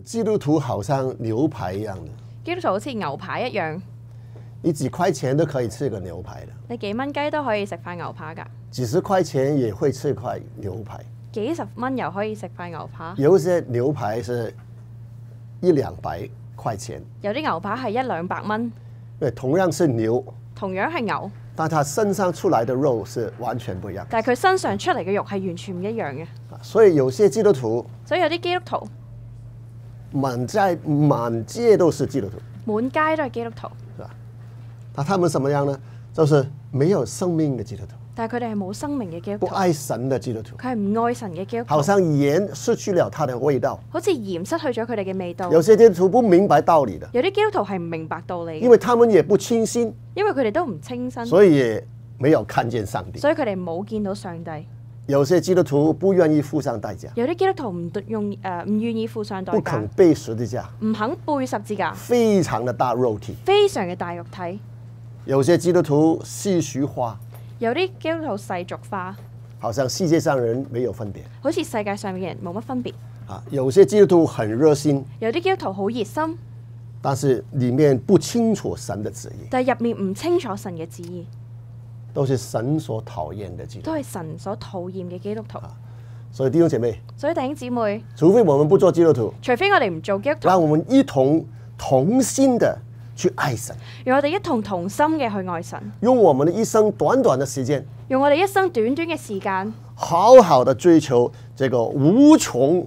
基督徒好像牛排一样的，基督徒好似牛排一样，你几块钱都可以吃个牛排的，你几蚊鸡都可以食块牛排噶，几十块钱也会吃块牛排，几十蚊又可以食块牛排，有些牛排是一两百块钱，有啲牛排系一两百蚊。对，同样是牛，同样系牛，但他佢身上出来的肉是完全唔一样。但系佢身上出嚟嘅肉系完全唔一样嘅，所以有些基督徒，所以有啲基督徒。满街满街都是基督徒，满街都系基督徒，是吧？但他们什么样呢？就是没有生命的基督徒。但系佢哋系冇生命嘅基督徒，不爱神嘅基督徒，佢系唔爱神嘅基督徒。好像盐失去了它的味道，好似盐失去咗佢哋嘅味道。有些基督徒不明白道理的，有啲基督徒系唔明白道理，因为他们也不清新，因为佢哋都唔清新，所以没有看见上帝，所以佢哋冇见到上帝。有些基督徒不愿意付上代价，有啲基督徒唔用诶，唔愿意付上代价，不肯背十字架，唔肯背十字架，非常的大肉体，非常嘅大肉体。有些基督徒世俗化，有啲基督徒世俗化，好像世界上人没有分别，好似世界上嘅人冇乜分别。啊，有些基督徒很热心，有啲基督徒好热心，但是里面不清楚神的旨意，但系入面唔清楚神嘅旨意。都是神所讨厌的基督徒，都系神所讨厌嘅基督徒。所以弟兄姐妹，所以弟兄姊妹，除非我们不做基督徒，除非我哋唔做基一，让我们一同同心的去爱神，让我哋一同同心嘅去爱神，用我们的一生短短的时间，用我哋一生短短嘅时间，好好的追求这个无穷。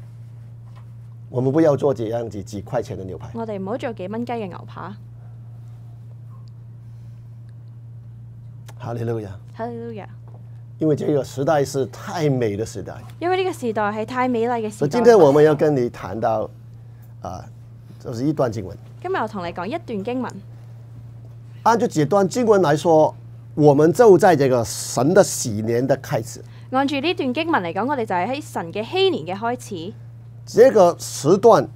我们不要做这样子几块钱的牛排。我哋唔好做几蚊鸡嘅牛排。因为这个时代是太美的时代。因为呢个时代系太美丽嘅时代。今天我们要跟你谈到，啊，就是一段经文。今日我同你讲一段经文。按照这段经文来说，我们就在这个神的喜年嘅开始。按住呢段经文嚟讲，我哋就系喺神嘅禧年嘅开始。这个时段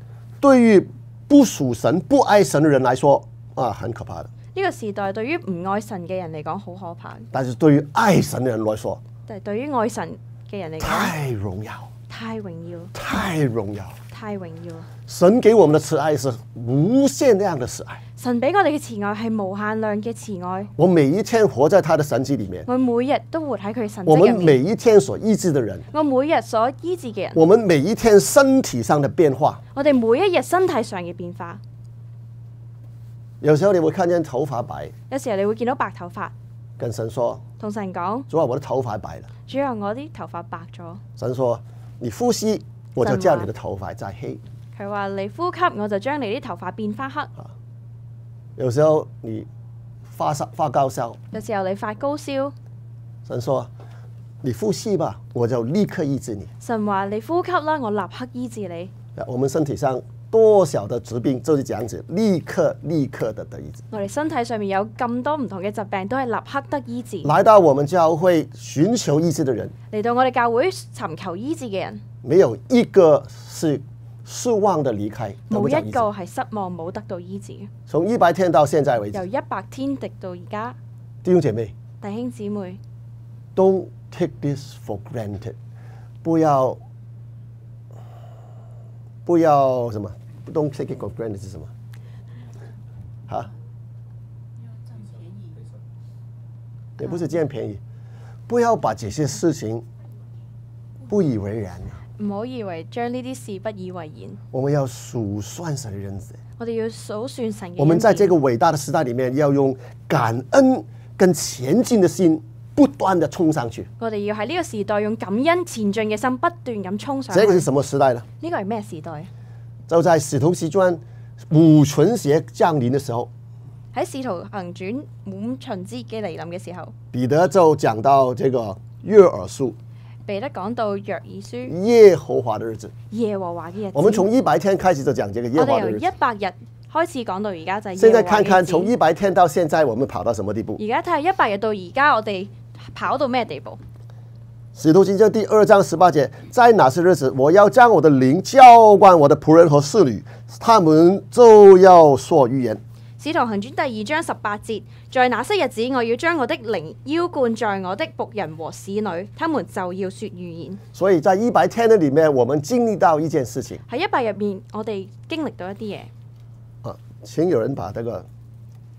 对于不属神不爱神的人来说，啊，很可怕的。呢个时代对于唔爱神嘅人嚟讲，好可怕。但是对于爱神嘅人来说，即对于爱神嘅人嚟讲，太荣耀，太荣耀，太荣耀，太荣耀。神给我们的慈爱是无限量的慈爱。神俾我哋嘅慈爱系无限量嘅慈爱。我每一天活在他的神迹里面。我每日都活喺佢神迹我们每一天所医治的人。我每日所医治嘅人。我们每一天身体上的变化。我哋每一日身体上嘅变化。有时候你会看见头发白。有时候你会见到白头发。跟神说，同神讲，主啊，我的头发白了。主啊，我啲头发白咗。神说，你呼吸，我就叫你的头发再黑。佢话你呼吸，我就将你啲头发变翻黑。有时候你发烧、发高烧，有时候你发高烧。神说：你呼吸吧，我就立刻医治你。神话你呼吸啦，我立刻医治你。我们身体上多少的疾病，就是这样子，立刻、立刻的得医治。我哋身体上面有咁多唔同嘅疾病，都系立刻得医治。来到我们教会寻求医治的人，嚟到我哋教会寻求医治嘅人，没有一个是。失望的離開，冇一個係失望冇得到醫治从從一百天到現在止，由一百天直到而家。弟兄姐妹，弟兄姊妹 d o n take t this for granted，不要不要什麼，don't take it for granted 是什麼？嚇？要占便宜，不是占便宜，不要把這些事情不以為然。唔好以为将呢啲事不以为然。我们要数算神的日子。我哋要数算神。嘅。我们在这个伟大的时代里面，要用感恩跟前进的心，不断的冲上去。我哋要喺呢个时代用感恩前进嘅心，不断咁冲上。去。这个是什么时代呢？呢个系咩时代？就在使徒时卷五群邪降临的时候，喺试图行转五群之嘅嚟临嘅时候，彼得就讲到这个悦耳树。彼得讲到约二书耶和华的日子，耶和华嘅日子。我们从一百天开始就讲这个耶和华的日子。我由一百日开始讲到而家就系。现在看看从一百天到现在，我们跑到什么地步？而家睇下一百日到而家，我哋跑到咩地步？使徒行传第二章十八节，在哪些日子，我要将我的灵交关我的仆人和侍女，他们就要说预言。使徒行传第二章十八节，在那些日子，我要将我的灵浇灌在我的仆人和使女，他们就要说预言。所以，在一百天日里面，我们经历到一件事情。喺一百入面，我哋经历到一啲嘢。啊，请有人把这个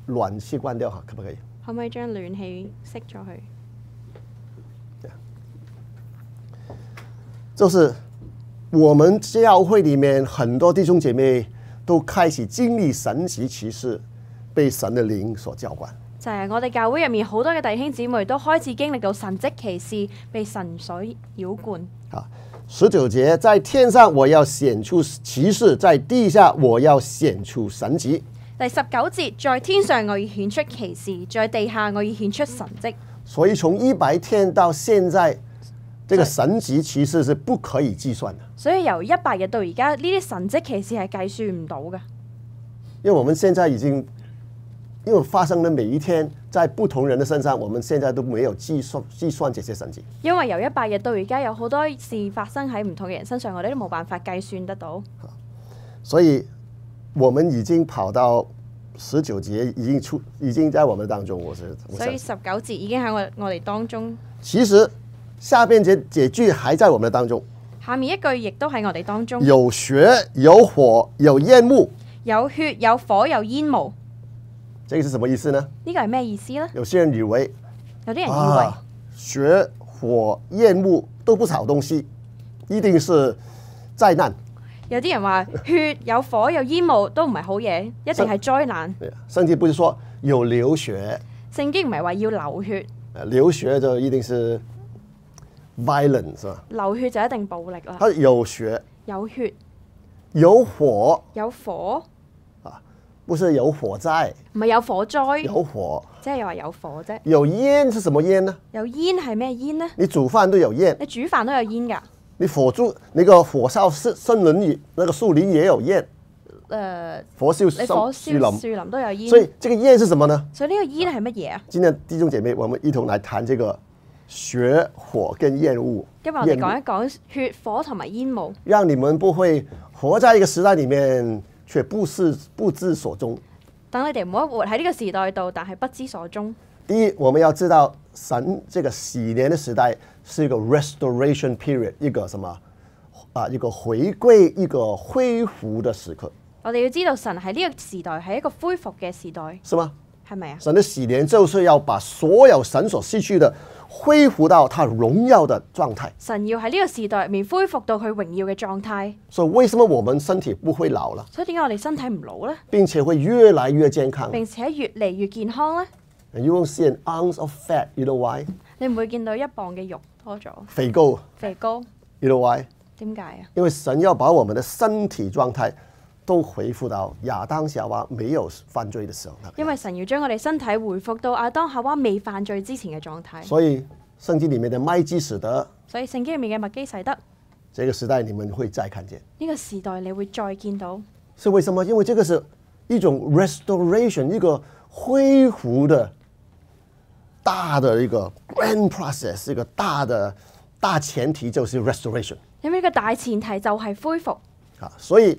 暖气关掉可不可以？可唔可以将暖气熄咗佢？就是我们教会里面很多弟兄姐妹都开始经历神奇奇事。被神的灵所浇灌，就系我哋教会入面好多嘅弟兄姊妹都开始经历到神迹奇事，被神水浇灌。啊，十九节在天上我要显出奇事，在地下我要显出神迹。第十九节在天上我要显出奇事，在地下我要显出神迹。所以从一百天到现在，这个神迹奇事是不可以计算的。所以由一百日到而家呢啲神迹奇事系计算唔到嘅，因为我们现在已经。因为发生的每一天，在不同人的身上，我们现在都没有计算计算这些神迹。因为由一百日到而家，有好多事发生喺唔同嘅人身上，我哋都冇办法计算得到。所以，我们已经跑到十九节，已经出，已经在我们当中。我是所以十九节已经喺我我哋当中。其实下面这这句还在我们当中。下面一句亦都喺我哋当中。有血有火有烟雾，有血有火有烟雾。呢個係咩意思呢？有些人以為有啲人以為血、火、煙霧都不好東西，一定是災難。有啲人話 血有火有煙霧都唔係好嘢，一定係災難。甚至不是說有流血？聖經唔係話要流血。流血就一定是 violence，是吧？流血就一定暴力啦。有血，有血，有火，有火。不是有火灾，唔系有火灾，有火，即系又话有火啫。有烟是什么烟呢？有烟系咩烟呢？你煮饭都有烟，你煮饭都有烟噶？你火烛，你个火烧森森林，那个树林也有烟。诶，火烧树林，树林都有烟。所以这个烟是什么呢？所以呢个烟系乜嘢啊？今天弟兄姐妹，我们一同来谈这个血火跟烟雾。今日我哋讲一讲血火同埋烟雾，让你们不会活在一个时代里面。却不是不知所踪。等你哋唔好活喺呢个时代度，但系不知所踪。第一，我们要知道神这个禧年的时代是一个 restoration period，一个什么啊一个回归、一个恢复的时刻。我哋要知道神喺呢个时代系一个恢复嘅时代，是吗？系咪啊？神嘅禧年就是要把所有神所失去的。恢复到他荣耀的状态，神要喺呢个时代入面恢复到佢荣耀嘅状态。所以为什么我们身体不会老啦？所以点解我哋身体唔老咧？并且会越来越健康，并且越嚟越健康咧。You won't see an ounce of fat, you know why？你唔会见到一磅嘅肉多咗。肥高，肥高，you know why？点解啊？因为神要把我们的身体状态。都回復到亞當夏娃沒有犯罪的時候。因為神要將我哋身體回復到亞當夏娃未犯罪之前嘅狀態。所以聖經里面嘅麥基使德。所以聖經里面嘅麥基使德。这個時代你們會再看見。呢個時代你會再見到。是为什么？因為呢個係一種 restoration，一個恢復的大的一個 grand process，一個大的大前提就是 restoration。因為呢個大前提就係恢復啊，所以。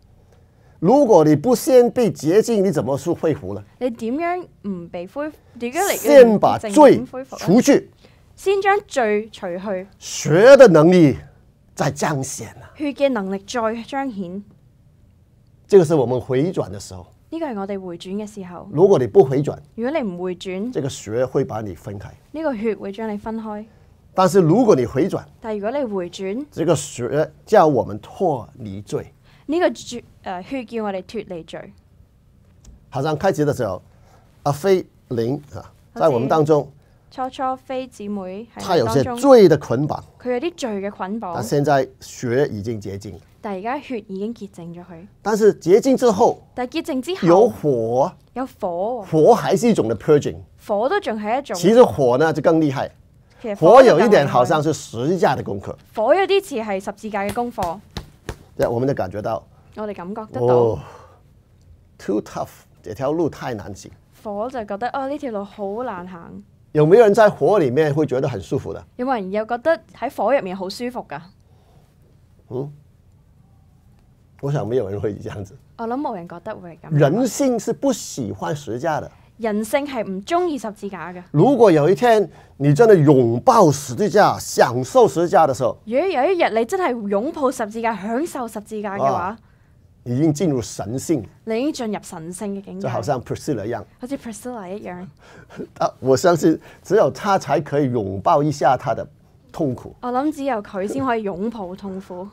如果你不先被洁净，你怎么去恢复呢？你点样唔被恢？点样嚟？先把罪除去，先将罪除去。血的能力再彰显啊！血嘅能力再彰显，呢个是我们回转嘅时候。呢个系我哋回转嘅时候。如果你不回转，如果你唔回转，这个血会把你分开。呢个血会将你分开。但是如果你回转，但如果你回转，这个血叫我们脱离罪。呢个血叫我哋脱离罪。好像开始的时候阿飞灵啊，在我们当中初初非姊妹，他有些罪的捆绑，佢有啲罪嘅捆绑。但现在血已经洁净，但系而家血已经洁净咗佢。但是洁净之后，但系洁净之后有火，有火，火还是一种的 purging，火都仲系一种。其实火呢就更厉害，火有一点好像是十字架的功课，火有啲似系十字架嘅功课。我们就感觉到，我哋感觉得到，too tough，这条路太难行。火就觉得啊，呢条路好难行。有没有人在火里面会觉得很舒服的？有人又觉得喺火入面好舒服噶。嗯，我想没有人会这样子。我谂冇人觉得会咁。人性是不喜欢实价的。人性係唔中意十字架嘅。如果有一天你真系擁抱十字架，享受十字架嘅時候，如果有一日你真係擁抱十字架，享受十字架嘅話，已經進入神性。你已經進入神性嘅境界，就好像 Priscilla 一样，好似 Priscilla 一樣。啊，我相信只有他才可以擁抱一下他的痛苦。我諗只有佢先可以擁抱痛苦。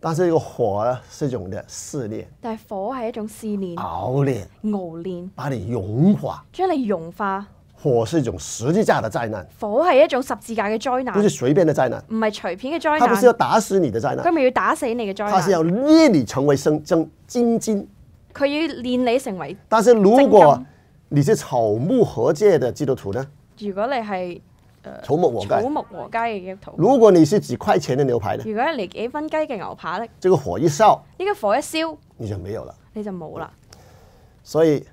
但是呢個火呢係一種嘅試炼。但係火係一種試炼，熬炼、熬炼，把你融化，將你融化。火係一種十字架的災難，火係一種十字架嘅災難，不是隨便的災難，唔係隨便嘅災難。佢不是要打死你的災難，佢咪要打死你嘅災難。佢係要練你成為生真金金。佢要練你成為。但是如果你是草木合界的基督徒呢？如果你係。草木和鸡嘅图。如果你是几块钱嘅牛排咧，如果你几分鸡嘅牛排咧，这个火一烧，呢个火一烧，你就没有啦，你就冇啦。所以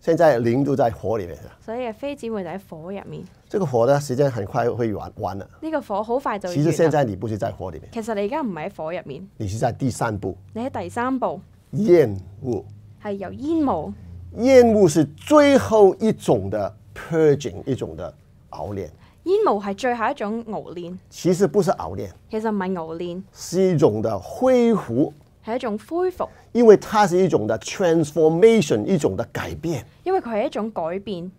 现在零度在火里面，所以非子会就喺火入面。这个火呢，时间很快会完完啦。呢个火好快就。其实现在你不是在火里面，其实你而家唔系喺火入面，你是在第三步。你喺第三步，煙霧系由煙霧，煙霧是最后一种的 purging 一种的熬炼。阴谋系最后一种熬练，其实不是熬练，其实唔系熬练，是一种的恢复，系一种恢复，因为它是一种的 transformation，一种的改变，因为佢系一种改变。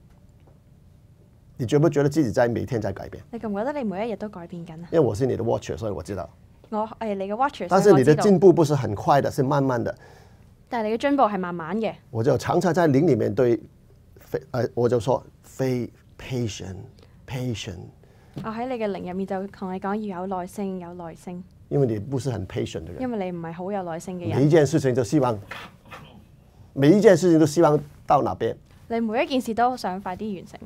你觉唔觉得自己在每天在改变？你觉唔觉得你每一日都改变紧啊？因为我是你的 watcher，所以我知道。我诶，你嘅 watcher，但是你的进步不是很快的，是慢慢的。但系你嘅进步系慢慢嘅。我就常常在林里面对，非诶，我就说，非 patient。p a t i e n t 我喺你嘅灵入面就同你讲要有耐性，有耐性。因为你不是很 patient 嘅人，因为你唔系好有耐性嘅人。每一件事情就希望，每一件事情都希望到那边。你每一件事都想快啲完成。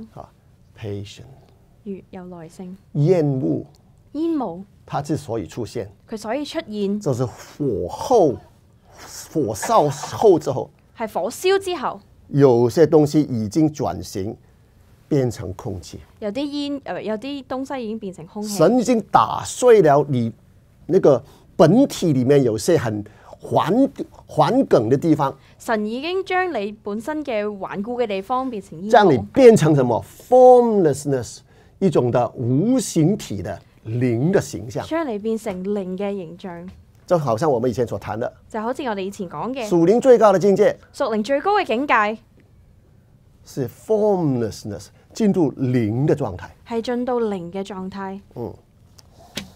p a t i e n t 越有耐性。厌恶。烟雾。它之所以出現，佢所以出現，就是火候。火燒后之後，係火燒之後，有些東西已經轉型。变成空气，有啲烟，有有啲东西已经变成空气。神已经打碎了你那个本体里面有些很顽顽梗的地方。神已经将你本身嘅顽固嘅地方变成烟雾。将你变成什么？formlessness 一种的无形体的灵的形象。将你变成灵嘅形象。就好像我们以前所谈的，就好似我哋以前讲嘅。属灵最高的境界，属灵最高嘅境界是 formlessness。进入零的状态，系进到零嘅状态。嗯，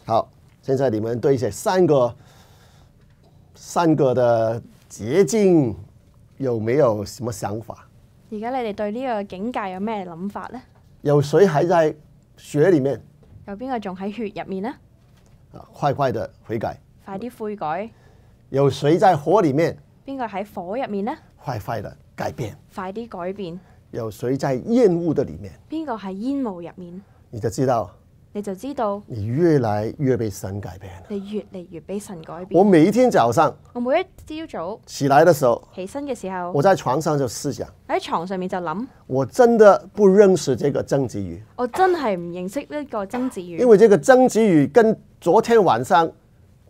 好，现在你们对这三个三个的捷径有没有什么想法？而家你哋对呢个境界有咩谂法呢？有谁还在血里面？有边个仲喺血入面呢？啊，快快的悔改，快啲悔改。有谁在火里面？边个喺火入面呢？快快的改变，快啲改变。有谁在厌恶的里面？边个喺烟雾入面？你就知道，你就知道，你越来越被神改变。你越嚟越被神改变。我每一天早上，我每一朝早起来的时候，起身嘅时候，我在床上就思想，喺床上面就谂，我真的不认识这个曾子宇，我真系唔认识呢个曾子宇。因为这个曾子宇跟昨天晚上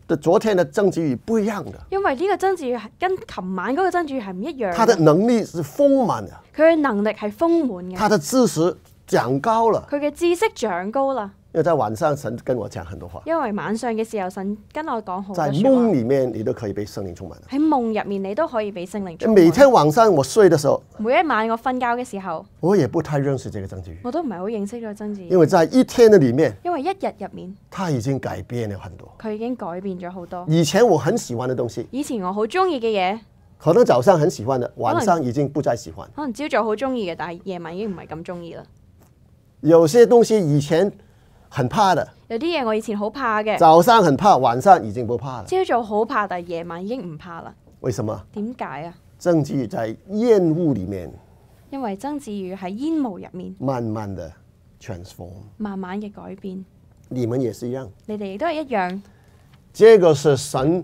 的昨天的曾子宇不一样的。因为呢个曾子宇跟琴晚嗰个曾子宇系唔一样。他的能力是丰满的。佢嘅能力系丰满嘅。他的知识长高了。佢嘅知识长高啦。又在晚上神跟我讲很多话。因为晚上嘅时候神跟我讲好多。在梦里面你都可以被圣灵充满。喺梦入面你都可以被圣灵充满。每天晚上我睡嘅时候。每一晚我瞓觉嘅时候。我也不太认识这个曾志。宇。我都唔系好认识个曾志。宇。因为在一天嘅里面。因为一日入面。他已经改变了很多。佢已经改变咗好多。以前我很喜欢嘅东西。以前我好中意嘅嘢。可能早上很喜欢的，晚上已经不再喜欢。可能朝早好中意嘅，但系夜晚已经唔系咁中意啦。有些东西以前很怕的，有啲嘢我以前好怕嘅。早上很怕，晚上已经不怕了。朝早好怕，但系夜晚已经唔怕啦。为什么？点解啊？曾志宇在烟雾里面，因为曾志宇喺烟雾入面，慢慢的 transform，慢慢嘅改变。你们也是一样，你哋亦都系一样。这个是神。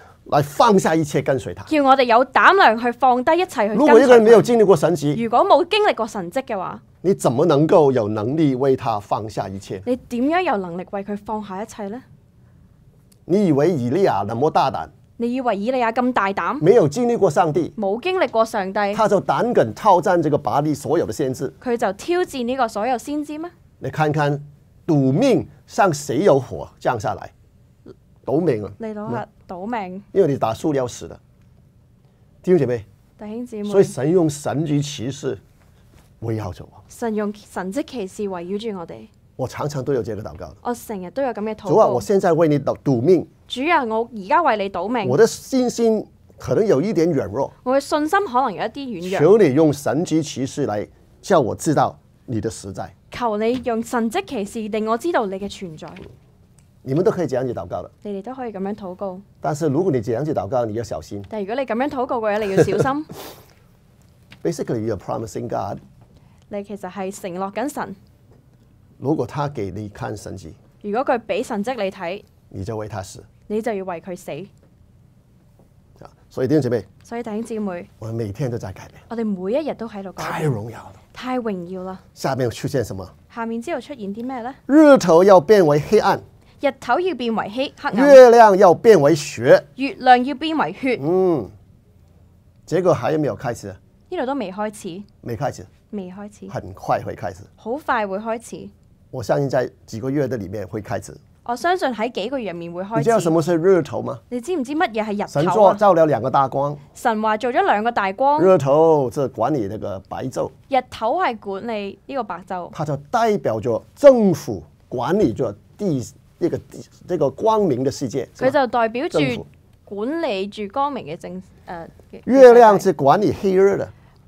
来放下一切跟随他，叫我哋有胆量去放低一切去。如果一个人没有经历过神迹，如果冇经历过神迹嘅话，你怎么能够有能力为他放下一切？你点样有能力为佢放下一切呢？你以为以利亚那么大胆？你以为以利亚咁大胆？没有经历过上帝，冇经历过上帝，他就胆敢挑战这个把利所有的先知，佢就挑战呢个所有先知吗？你看看赌命，向谁有火降下来？赌命啊！你赌下赌命，因为你打塑料屎的，弟兄姊妹。弟兄姊妹，所以神用神迹奇事围绕住我。神用神迹奇事围绕住我哋。我常常都有这个祷告，我成日都有咁嘅祷告。主啊，我现在为你赌赌命。主啊，我而家为你赌命。我的信心可能有一点软弱，我嘅信心可能有一啲软弱。求你用神迹奇事来叫我知道你的实在。求你用神迹奇事令我知道你嘅存在。你们都可以这样子祷告的。你哋都可以咁样祷告。但是如果你这样子祷告，你要小心。但如果你咁样祷告嘅话，你要小心。Basically，you are promising God。你其实系承诺紧神。如果他给你看神迹，如果佢俾神迹你睇，你就为他死，你就要为佢死。啊，所以弟兄姊妹，所以弟兄姊妹，我每天都在改变，我哋每一日都喺度。太荣耀了，太荣耀啦！下面出现什么？下面之后出现啲咩咧？日头要变为黑暗。日头要变为黑，黑月亮要变为血。月亮要变为血，嗯，这个还有没有开始？呢度都未开始，未开始，未开始，很快会开始，好快会开始。我相信在几个月的里面会开始。我相信喺几个月面会开始。你知道什么是日头吗？你知唔知乜嘢系日神做？照了两个大光，神话做咗两个大光。日头就管理呢个白昼，日头系管理呢个白昼，它就代表着政府管理着地。一个地，个光明的世界。佢就代表住管理住光明嘅政诶。月亮是管理黑夜嘅，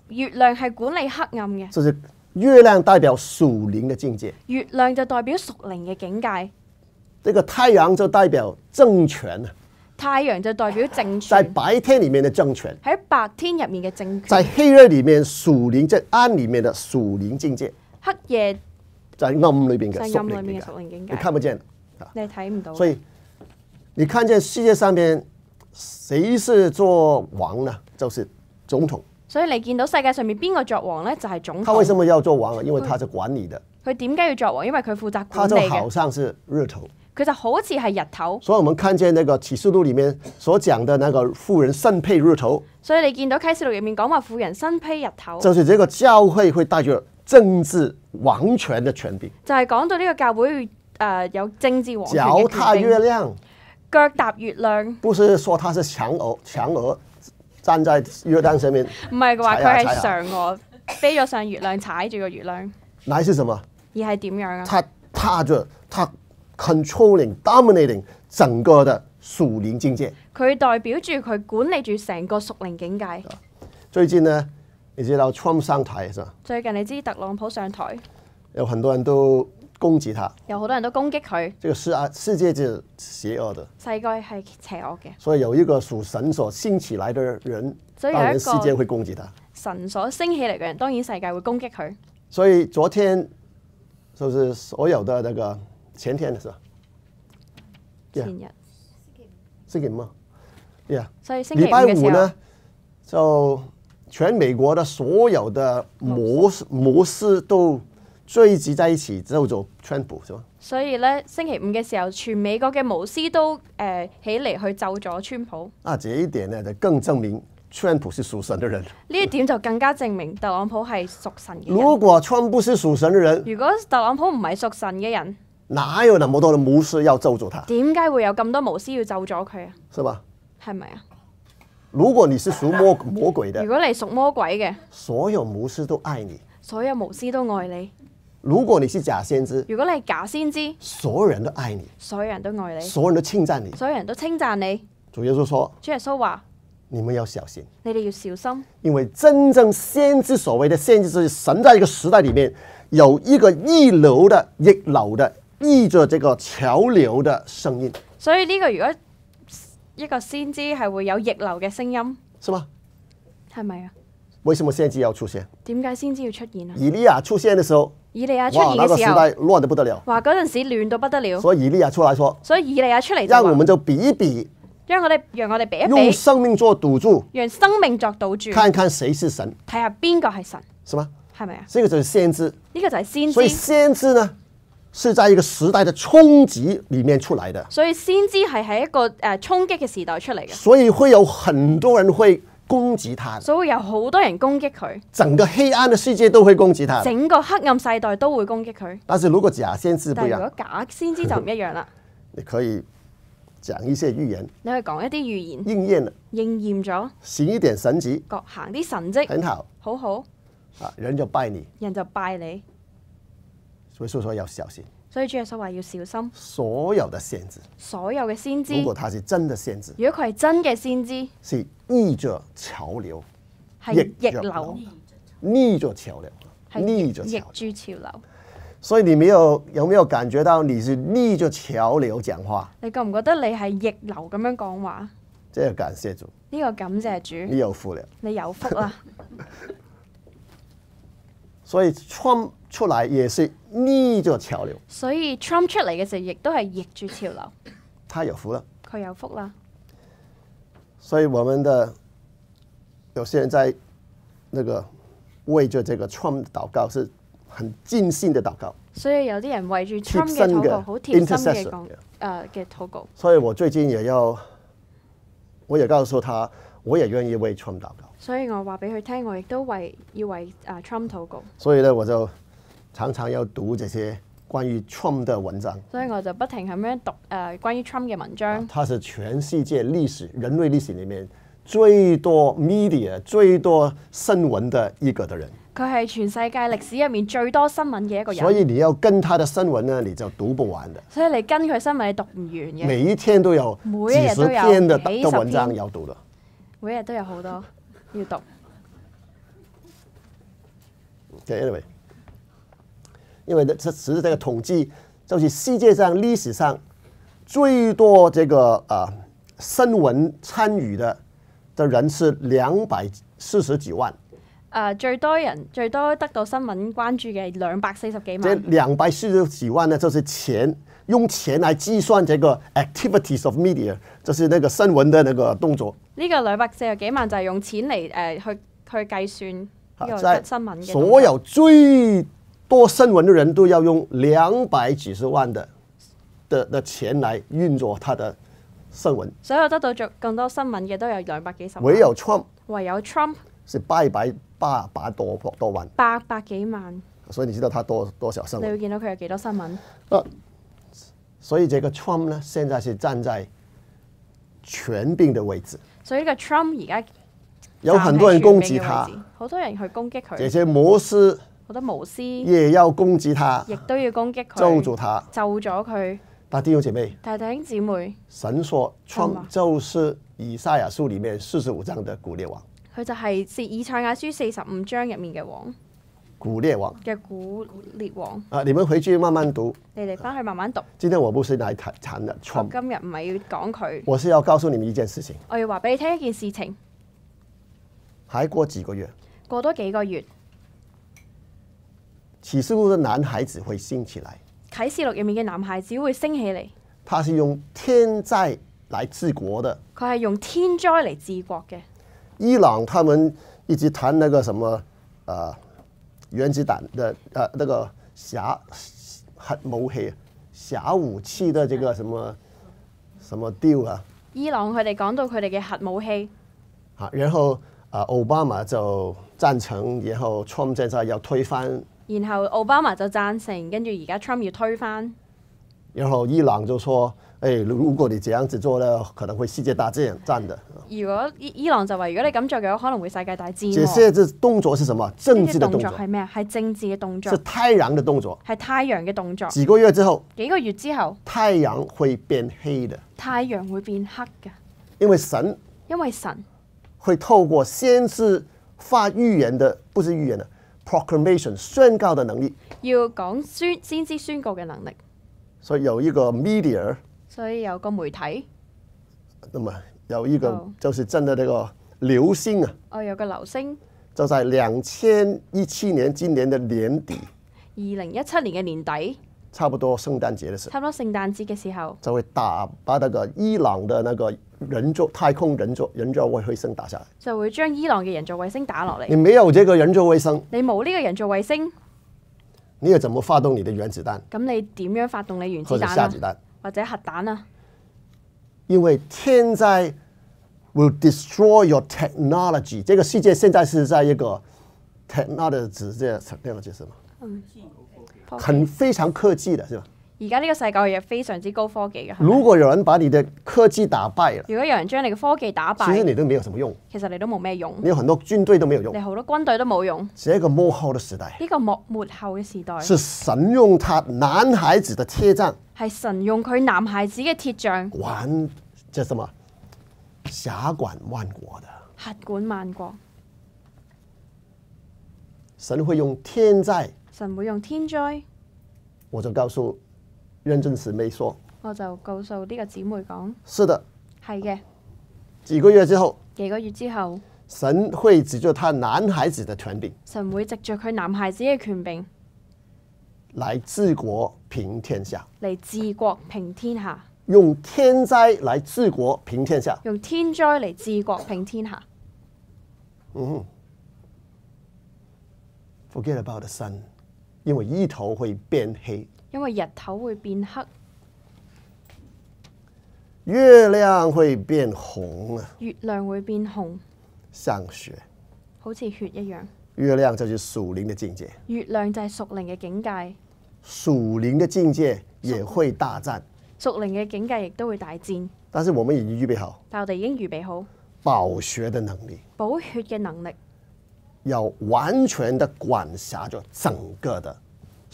月亮系管理黑暗嘅。就是月亮代表属灵嘅境界。月亮就代表属灵嘅境界。呢个太阳就代表政权啊。太阳就代表政权，在白天里面的政权喺白天入面嘅政权，在黑夜里面属灵、在暗里面的属灵境界。黑夜在暗里边嘅属灵境界，你看不见。你睇唔到，所以你看见世界上边谁是做王呢？就是总统。所以你见到世界上面边个作王呢？就系总统。他为什么要做王啊？因为他是管理的。佢点解要作王？因为佢负责管理。他就好像是日头，佢就好似系日头。所以我们看见《那个启示录》里面所讲的那个富人身披日头。所以你见到《启示录》入面讲话富人身披日头，就是这个教会会带住政治王权的权柄。就系讲到呢个教会。诶，有政治王脚踏月亮，脚踏月亮，不是说他是嫦娥，嫦娥站在月亮上面，唔系嘅话，佢系上娥飞咗上月亮踩住个月亮，乃是什么？而系点样啊？他踏住，他 controlling dominating 整个的属灵境界，佢代表住佢管理住成个属灵境界。最近呢，你知道 Trump 生太啊？最近你知特朗普上台，有很多人都。攻击他，有好多人都攻击佢。这个世啊，世界就邪恶的，世界系邪恶嘅，所以有一个属神所兴起来嘅人，当然世界会攻击他。神所兴起嚟嘅人，当然世界会攻击佢。所以昨天就是所有的那个前天，是吧？前日，星期五，星期五啊 y 所以礼拜五呢，就全美国的所有的模模式都。聚集在一起就做川普，所以咧星期五嘅时候，全美国嘅巫师都诶起嚟去咒咗川普。啊，这一点咧就更证明川普是属神嘅人。呢一点就更加证明特朗普系属神嘅。如果川普是属神嘅人，如果特朗普唔系属神嘅人，哪有那么多嘅巫师要咒咗他？点解会有咁多巫师要咒咗佢啊？是吧？系咪啊？如果你是属魔 魔鬼嘅，如果你属魔鬼嘅，所有巫师都爱你，所有巫师都爱你。如果你是假先知，如果你系假先知，所有人都爱你，所有人都爱你，所有人都称赞你，所有人都称赞你。主耶稣说，主耶稣话：你们要小心，你哋要小心，因为真正先知所谓的先知是神在一个时代里面有一个逆流的逆流的逆着这个潮流的声音。所以呢个如果一个先知系会有逆流嘅声音，是吗？系咪啊？为什么先知要出现？点解先知要出现啊？以利亚出现的时候。以利亚出现嘅时候，哇！个时代乱得不得了。哇！嗰阵时乱到不得了。所以以利亚出来说，所以以利亚出嚟，让我们就比一比，让我哋让我哋比一比，用生命作赌注，用生命作赌注，看看谁是神，睇下边个系神，是吗？系咪啊？呢个就系先知，呢个就系先知。所以先知呢，是在一个时代的冲击里面出来的。所以先知系喺一个诶冲击嘅时代出嚟嘅。所以会有很多人会。攻击他，所以有好多人攻击佢。整个黑暗的世界都会攻击他，整个黑暗世代都会攻击佢。但是如果假先知，但如果假先知就唔一样啦。你可以讲一些预言，你可以讲一啲预言应验应验咗，显一点神迹，各行啲神迹，很好，好好。啊，人就拜你，人就拜你，所以说要小心。所以主耶稣话要小心，所有的先知，所有嘅先知。如果他是真的先知，如果佢系真嘅先知，是逆着潮流，系逆逆流，逆着潮流，逆着逆住潮流。所以你没有，有没有感觉到你是逆着潮流讲话？你觉唔觉得你系逆流咁样讲话？即系感谢主，呢个感谢主，你有福了，你有福啦。所以出出来也是。呢座潮流，所以 Trump 出嚟嘅时候亦都系逆住潮流。他有福啦，佢有福啦。所以我们的有些人在那个为住这个 Trump 祷告，是很尽心的祷告。所以有啲人为住 Trump 嘅祷告，好贴心嘅讲，诶嘅祷告。所以我最近也要，我也告诉他，我也愿意为 Trump 祷告。所以我话俾佢听，我亦都为要为诶 Trump 祷告。所以咧，我就。常常要读这些关于 Trump 的文章，所以我就不停咁样读诶关于 Trump 嘅文章。他是全世界历史、人类历史里面最多 media 最多新闻的一个的人。佢系全世界历史入面最多新闻嘅一个人。所以你要跟他的新闻呢，你就读不完的。所以你跟佢新闻，你读唔完嘅。每一天都有，每日都有几十篇嘅文章要读的。每日都有好多要读。Okay，anyway。因為呢，其實這個統計就是世界上歷史上最多这个啊新聞參與的的人是兩百四十几萬。誒，最多人最多得到新聞關注嘅兩百四十幾萬。這兩百四十几萬呢，就是錢用錢來計算這個 activities of media，就是那個新聞的那個動作。呢個兩百四十幾萬就係用錢嚟誒去去計算呢個新聞嘅所有最。多新闻的人都要用两百几十万的的的钱来运作他的新闻，所有得到咗更多新闻嘅都有两百几十。唯有 Trump，唯有 Trump 是八百八百多多万，八百几万。所以你知道他多多少新闻？你会见到佢有几多新闻？所以这个 Trump 呢，现在是站在全柄的位置。所以呢个 Trump 而家有很多人攻击他，好多人去攻击佢。这些摩斯。好多巫师，夜要攻击他，亦都要攻击佢，咒住他，咒咗佢。大弟兄姐妹，大弟兄姐妹，神所创就是以赛亚书里面四十五章的古列王，佢就系是以赛亚书四十五章入面嘅王，古列王嘅古列王。啊，你们回去慢慢读，你哋翻去慢慢读。今天我不是来谈谈的创，今日唔系要讲佢，我是要告诉你们一件事情。我要话俾你听一件事情，喺过几个月，过多几个月。启示录嘅男孩子会興起來，《启示录入面嘅男孩子会升起嚟。他是用天灾来治国的，佢系用天灾嚟治国嘅。伊朗，他们一直谈那个什么，啊，原子弹的，啊，那个核核武器、核武器的这个什麼什么 deal 啊。伊朗佢哋讲到佢哋嘅核武器，啊，然后啊，奥巴马就赞成，然後川普就要推翻。然后奥巴马就赞成，跟住而家 Trump 要推翻。然后伊朗就说：，诶，如果你这样子做咧，可能会世界大战。战的。如果伊伊朗就话：，如果你咁做嘅话，可能会世界大战。这些动作是什么？政治的动作系咩啊？系政治嘅动作。是太阳的动作。系太阳嘅动作。几个月之后。几个月之后，太阳会变黑的。太阳会变黑嘅。因为神，因为神会透过先至发预言的，不是预言的。proclamation 宣告的能力，要講宣先知宣告嘅能力，所以有一個 media，所以有個媒體，咁啊有一個就是真的呢個流星啊，哦有個流星，就在两千一七年今年嘅年底，二零一七年嘅年底，差不多聖誕節嘅時，差不多聖誕節嘅時候就會打把那個伊朗嘅那个人造太空人造人造卫星打下来，就会将伊朗嘅人造卫星打落嚟。你没有呢个人造卫星，你冇呢个人造卫星，你又怎么发动你的原子弹？咁你点样发动你原子弹弹或者核弹啊？因为天灾 will destroy your technology。这个世界现在是在一个 technology，直接成电脑是嘛？很非常科技的，是吧？而家呢个世界嘢非常之高科技嘅。如果有人把你的科技打败了，如果有人将你嘅科技打败，其实你都没有什么用。其实你都冇咩用。你有很多军队都没有用。你好多军队都冇用。这个幕后嘅时代，呢个幕幕后嘅时代，是神用他男孩子嘅铁杖，系神用佢男孩子嘅铁杖玩，即系什么？辖管万国的，辖管万国。神会用天灾，神会用天灾，我就告诉。认真实没说，我就告诉呢个姊妹讲，是的，系嘅。几个月之后，几个月之后，神会指着他男孩子的权柄，神会籍着佢男孩子嘅权柄来治国平天下，嚟治国平天下，用天灾来治国平天下，用天灾嚟治国平天下。嗯，forget about the sun，因为一头会变黑。因为日头会变黑，月亮会变红啊！月亮会变红，像血，好似血一样。月亮就是属灵的境界。月亮就系属灵嘅境界。属灵嘅境界也会大战。属灵嘅境界亦都会大战。但是我们已经预备好，但我哋已经预备好保血的能力，保血嘅能力要完全的管辖咗整个的。境界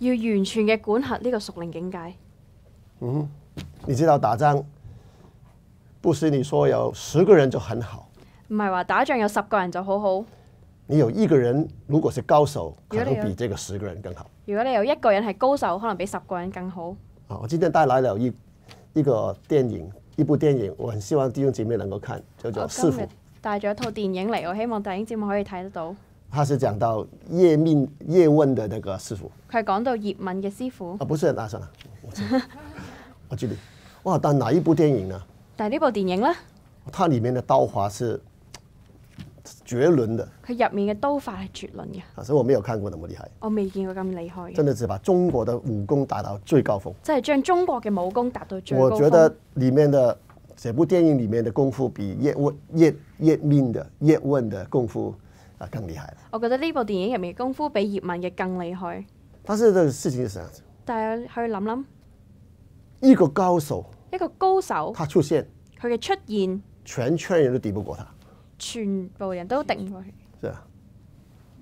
要完全嘅管辖呢个熟练境界。嗯，你知道打仗，不是你说有十个人就很好。唔系话打仗有十个人就好好。你有一个人如果是高手，可能比这个十个人更好。如果你有一个人系高手，可能比十个人更好。啊，我今天带来了一一个电影，一部电影，我很希望弟兄姐妹能够看，叫做《师傅》。带咗一套电影嚟，我希望弟兄姊妹可以睇得到。他是讲到叶命叶问的那个师傅，佢係講到叶问嘅师傅。啊，不是哪算啦，我記住，哇，但哪一部电影啊？但係呢部电影咧，它里面的刀法是绝伦的。佢入面嘅刀法系绝伦嘅。啊，所以我没有看过那么厉害。我未见过咁厉害。真的係把中国的武功达到最高峰。即系将中国嘅武功达到最高峰。我觉得里面的这部电影里面的功夫比叶问叶叶命的叶问的功夫。更厉害啦！我觉得呢部电影入面嘅功夫比叶问嘅更厉害。发生嘅事情系咩？但系去谂谂，呢个高手，一个高手，他出现，佢嘅出现，全圈人都敌不过他，全部人都敌唔过佢。系啊，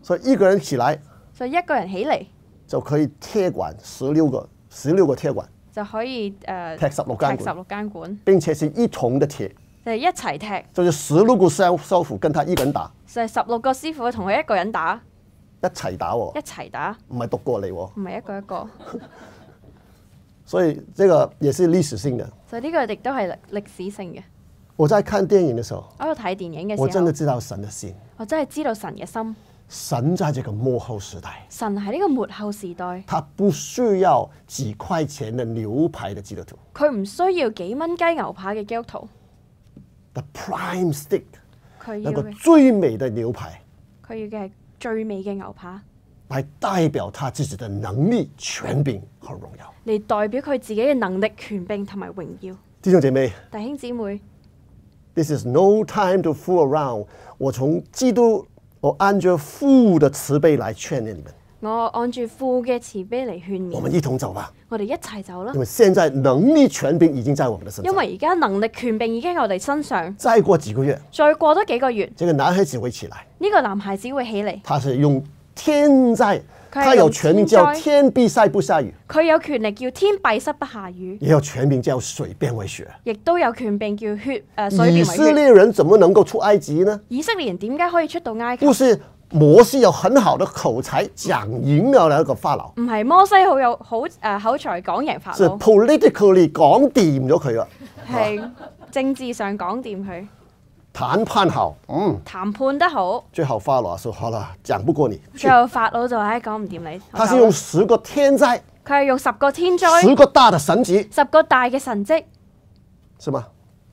所以一个人起来，所以一个人起嚟就可以铁管十六个，十六个铁管就可以诶踢十六，踢十六间棍，并且是一铜的铁。就系一齐踢，就要十六个师傅跟他一个人打，就系十六个师傅同佢一个人打，一齐打，一齐打，唔系独个嚟，唔系一个一个。所以呢个也是历史性的，所以呢个亦都系历史性嘅。我在看电影嘅时候，喺度睇电影嘅时候，我真的知道神嘅心，我真系知道神嘅心。神在这个幕后时代，神喺呢个幕后时代，他不需要几块钱的牛排的基督徒，佢唔需要几蚊鸡牛排嘅基督徒。The prime steak，佢要嘅最美的牛排。佢要嘅系最美嘅牛排，嚟代表他自己的能力、權柄和榮耀。嚟代表佢自己嘅能力、權柄同埋榮耀。弟兄姐妹，弟兄姊妹，This is no time to fool around。我從基督我按撫父的慈悲來劝你們。我按住富嘅慈悲嚟劝你。我们一同走吧。我哋一齐走啦。因为现在能力权柄已经在我们的身上，因为而家能力权柄已经我哋身上。再过几个月，再过多几个月，这个男孩子会起来。呢个男孩子会起嚟。他是用天灾，他有权力叫天必晒不下雨，佢有权力叫天必塞不下雨，也有权柄叫水变为血，亦都有权柄叫血诶。以色列人怎么能够出埃及呢？以色列人点解可以出到埃及？摩西有很好的口才，讲赢咗另一个法老。唔系摩西好有好诶口才讲赢法老。是 politically 讲掂咗佢啦。系政治上讲掂佢。谈判好，嗯，谈判得好。最后法老说：，好啦，讲不过你。最后法老就唉讲唔掂你。他是用十个天灾，佢系用十个天灾，十个大的神迹，十个大嘅神迹，是嘛？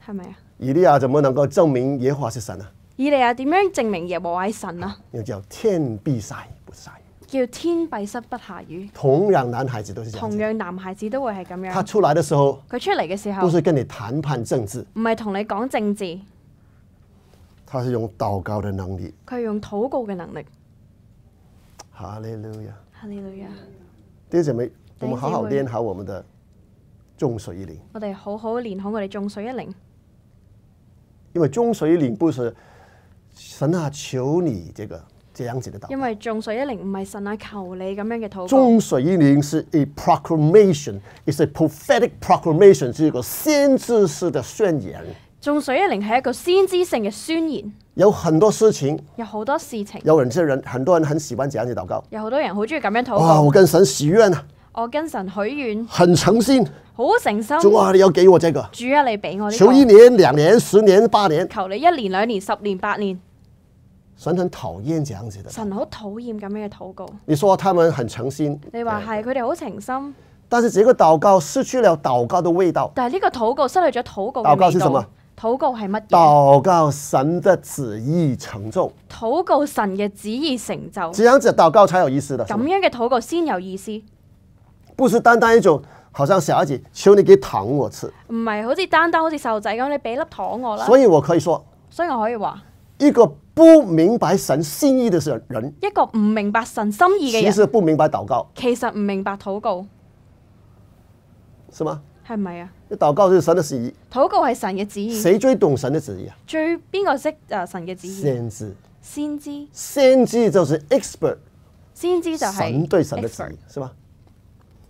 系咪啊？以利亚怎么能够证明耶和华是神啊？以嚟啊，点样证明耶和华神啊？又叫天必晒不晒，叫天闭塞不下雨。同样男孩子都是，同样男孩子都会系咁样。他出来的时候，佢出嚟嘅时候，都是跟你谈判政治，唔系同你讲政治。他是用祷告的能力，佢系用祷告嘅能力。哈利路亚，哈利路亚。弟兄姊妹，我们好好练好我们的中水一零。我哋好好练好我哋中水一零，因为中水一零不是。神啊，求你这个这样子嘅祷因为众水一灵唔系神啊，求你咁样嘅祷告。众水一灵是 proclamation，i s a prophetic proclamation，是一个先知式的宣言。众水一灵系一个先知性嘅宣言。有很多事情，有好多事情，有人知人，很多人很喜欢这样子祷告。有好多人好中意咁样祷告。我跟神许愿啊，我跟神许愿，很诚心，好诚心。主啊，你要给我这个。主啊，你俾我。求一年、两年、十年、八年。求你一年、两年、十年、八年。神很讨厌这样子的，神好讨厌咁样嘅祷告。你说他们很诚心，你话系佢哋好诚心，但是这个祷告失去了祷告的味道。但系呢个祷告失去咗祷告祷告是什么？祷告系乜嘢？祷告神的旨意成就。祷告神嘅旨意成就。这样子祷告才有意思的。咁样嘅祷告先有意思，不是单单一种，好像小孩子求你给糖我吃。唔系，好似单单好似细路仔咁，你俾粒糖我啦。所以我可以说，所以我可以话。一个不明白神心意的是人，一个唔明白神心意嘅人，其实不明白祷告，其实唔明白祷告，是吗？系咪啊？祷告系神的旨意，祷告系神嘅旨意，谁最懂神的旨意啊？最边个识诶神嘅旨意？先知，先知，先知就是 expert，先知就系神对神的旨意，是吗？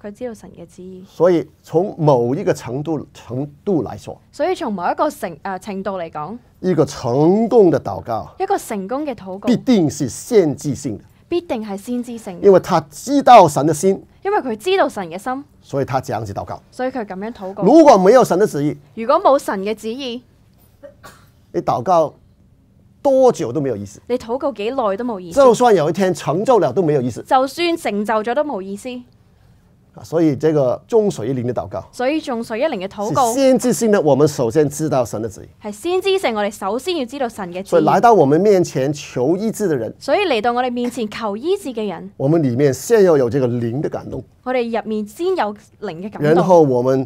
佢知道神嘅旨意，所以从某一个程度程度来说，所以从某一个成诶程度嚟讲，一个成功嘅祷告，一个成功嘅祷告，必定是先知性嘅，必定系先知性。因为他知道神嘅心，因为佢知道神嘅心，所以他这样子祷告，所以佢咁样祷告。如果没有神嘅旨意，如果冇神嘅旨意，你祷告多久都没有意思，你祷告几耐都冇意思，就算有一天成就了都没有意思，就算成就咗都冇意思。所以这个中水一灵的祷告，所以中水一灵嘅祷告，先知性呢？我们首先知道神的旨意，系先知性，我哋首先要知道神嘅旨意。所以来到我们面前求医治的人，所以嚟到我哋面前求医治嘅人，我们里面先要有这个灵嘅感动，我哋入面先有灵嘅感动，然后我们。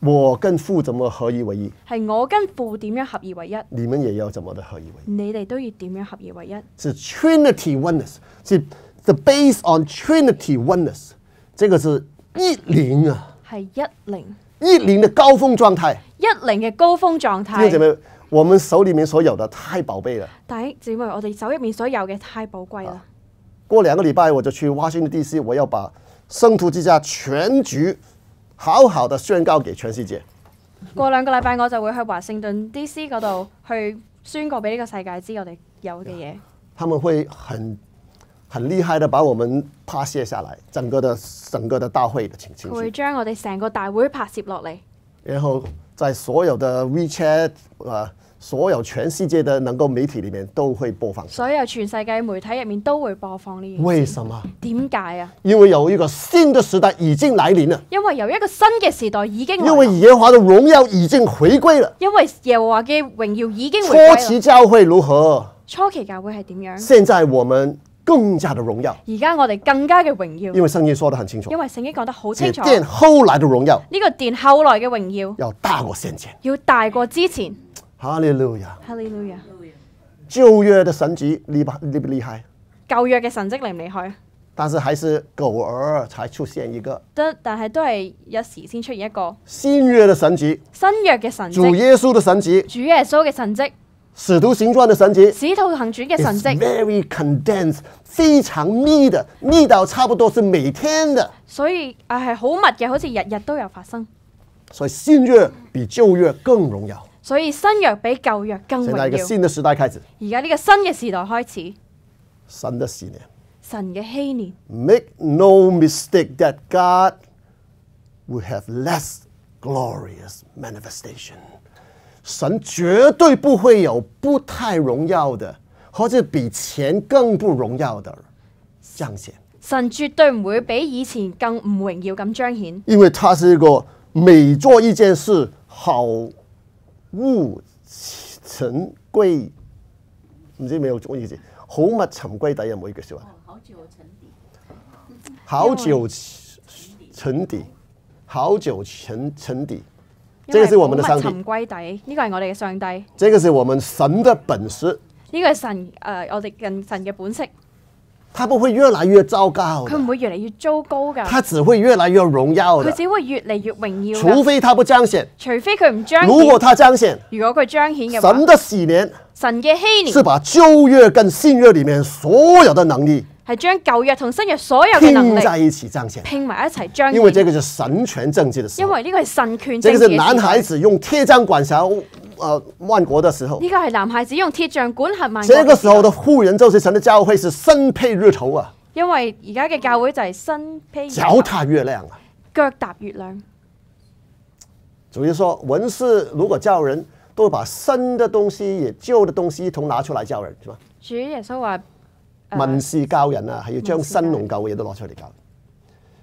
我跟父怎么合一为一？系我跟父点样合二为一？你们也要怎么的合一为？你哋都要点样合二为一？是 Trinity oneness，是 the base on Trinity oneness，这个是一零啊。系一零。一零的高峰状态。一零嘅高峰状态。姐妹，我们手里面所有的太宝贝了。但系姐妹，我哋手入面所有嘅太宝贵啦。过两个礼拜我就去挖新的地 c 我要把圣徒之家全局。好好的宣告给全世界。過兩個禮拜我就會去華盛頓 D.C. 嗰度去宣告俾呢個世界知我哋有嘅嘢。他们會很很厲害的把我們拍摄下來，整個的整个的大會的情情。佢會將我哋成個大會拍攝落嚟，然後在所有的 WeChat 所有全世界的能够媒体里面都会播放。所有全世界媒体入面都会播放呢。为什么？点解啊？因为有一个新的时代已经来临了。因为有一个新嘅时代已经。因为耶和华的荣耀已经回归了。因为耶和华嘅荣耀已经回归。初期教会如何？初期教会系点样？现在我们更加的荣耀。而家我哋更加嘅荣耀。因为圣经说得很清楚。因为圣经讲得好清楚。殿后来的荣耀。呢个殿后来嘅荣耀要大过先前。要大过之前。哈利路亚，哈利路亚。旧约的神迹厉不厉不厉害？旧约嘅神迹厉唔厉害？但是还是狗儿才出现一个，但但系都系一时先出现一个新约嘅神迹。新约嘅神迹，主耶稣嘅神迹，主耶稣嘅神迹，使徒行传嘅神迹，使徒行传嘅神迹。Very condensed，非常密的，密到差不多是每天的，所以啊系好密嘅，好似日日都有发生。所以新约比旧约更荣耀。所以新药比旧药更。现在一个新的时代开始。而家呢个新嘅时代开始。新的时年，神嘅希年。Make no mistake that God will have less glorious manifestation。神绝对不会有不太荣耀的，或者比钱更不荣耀的彰显。神绝对唔会比以前更唔荣耀咁彰显。因为他是一个每做一件事好。乌沉归，唔知咩好中意字，好物沉归底有冇呢句说话？好久沉底，好久沉底，好久沉沉底，呢个系我们的上帝，呢个系我哋嘅上帝，呢个是我们神嘅本色，呢个系神诶，我哋跟神嘅本色。他不会越来越糟糕，佢唔会越嚟越糟糕噶，他只会越来越荣耀，佢只会越嚟越荣耀。除非他不彰显，除非佢唔彰如果他彰显，如果佢彰显嘅神的喜年，神嘅禧年，是把旧约跟新约里面所有的能力。系将旧约同新约所有嘅能拼在一起展现，拼埋一齐将。因为这个是神权政治的。因为呢个系神权政治。这个是男孩子用铁杖管辖，诶，万国的时候。呢个系男孩子用铁杖管辖万国。这个时候的富人就是神的教会是身披日头啊。因为而家嘅教会就系身披脚踏月亮啊，脚踏月亮。主耶稣说：文士如果教人都把新的东西也旧的东西一同拿出来教人，是吗？主耶稣话。问事教人啊，系要将新同旧嘅嘢都攞出嚟教。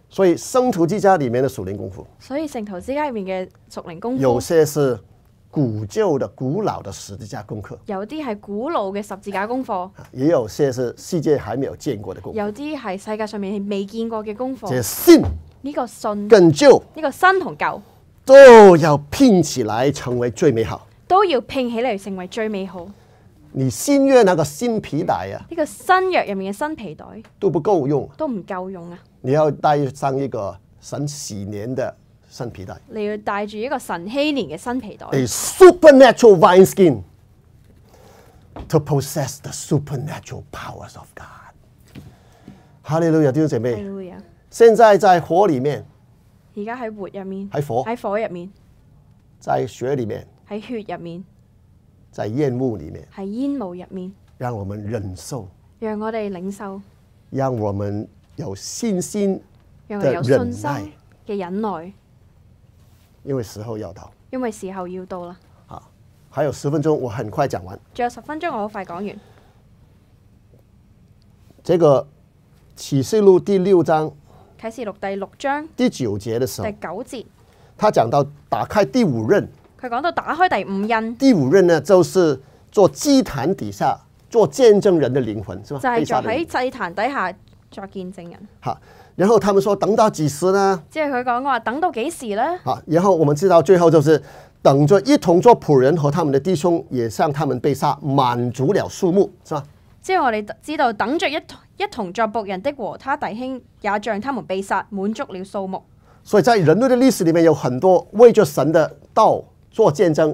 所以圣徒之家里面嘅熟练功夫，所以圣徒之家里面嘅熟练功夫，有些是古旧的、古老的十字架功课，有啲系古老嘅十字架功课，也有些是世界还没有见过嘅功，有啲系世界上面未见过嘅功课。即系新呢个新，旧呢个新同旧都要拼起来成为最美好，都要拼起嚟成为最美好。你新约那个新皮带啊？呢个新约入面嘅新皮带都不够用，都唔够用啊！你要带上一个神禧年嘅新皮带，你要带住一个神禧年嘅新皮带。supernatural vine skin to possess the supernatural powers of God。哈利路亚，弟兄姐妹。现在在火里面，而家喺活入面，喺火喺火入面，在血里面，喺血入面。在烟雾里面，喺烟雾入面，让我们忍受，让我哋领受，让我们有信心，我有信心嘅忍耐，因为时候要到，因为时候要到啦。啊，还有十分钟，我很快讲完。仲有十分钟，我好快讲完。这个启示录第六章，启示录第六章第九节的时候，第九节，他讲到打开第五任。佢講到打開第五印，第五印呢，就是做祭壇底下做见證人的靈魂，是吧？就係做喺祭壇底下做见證人。嚇，然後他们说等到几时呢？即系佢講話等到幾時呢？嚇，然後我們知道最後就是等着一同做仆人和他们的弟兄也向他们被殺，满足了數目，是吧？即系我哋知道等着一同一同作仆人的和他弟兄也像他们被殺，满足了數目。所以在人類的歷史里面，有很多為着神的道。做见证，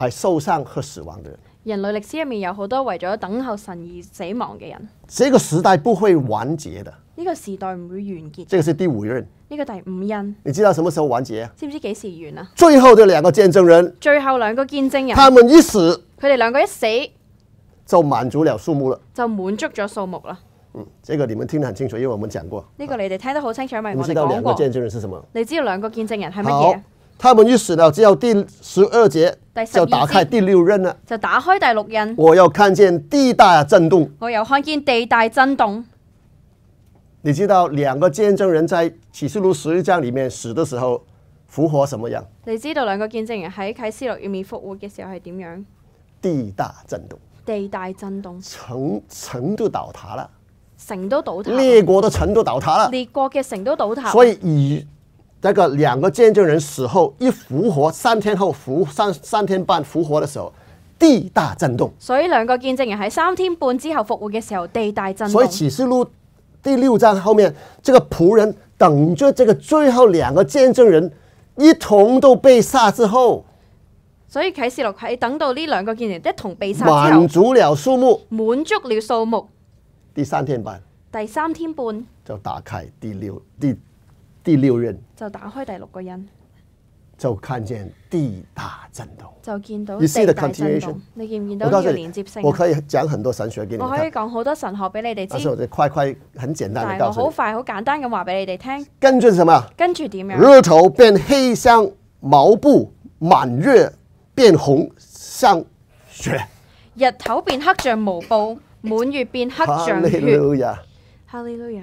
系受伤和死亡的人。人类历史入面有好多为咗等候神而死亡嘅人。这个时代不会完结的。呢个时代唔会完结。这个是第五任。呢个第五任。你知道什么时候完结？知唔知几时完啊？最后的两个见证人。最后两个见证人。他们一死，佢哋两个一死，就满足了数目了。就满足咗数目啦。嗯，这个你们听得很清楚，因为我们讲过。呢个你哋听得好清楚咪？我知道两个见证人是什么。你知道两个见证人系乜嘢？他们一死了。之后，第十二节，就打开第六任了。就打开第六刃。我又看见地大震动。我又看见地大震动。你知道两个见证人在启示录十一章里面死的时候复活什么样？你知道两个见证人喺启示录里面复活嘅时候系点样？地大震动。地大震动。城、城都倒塌了。城都倒塌。列国嘅城都倒塌了。列国嘅城都倒塌。所以以那个两个见证人死后一复活，三天后复三三天半复活的时候，地大震动。所以两个见证人喺三天半之后复活嘅时候，地大震动。所以启示录第六章后面，这个仆人等着这个最后两个见证人一同都被杀之后，所以启示录喺等到呢两个见证人一同被杀之后，满足了数目，满足了数目。第三天半。第三天半就打开第六第。第六人，就打開第六個人，就看見地大震動，就見到地大震動。你見唔見到呢个連接性？我可以講很多神學俾你，我可以講好多神學俾你哋知。我哋快快很簡單地好快好簡單咁話俾你哋聽。跟住什么？跟住點樣？日頭變黑像毛布，滿月變紅像雪。日頭變黑像毛布，滿月變黑像月。哈利路亞，哈利路亞，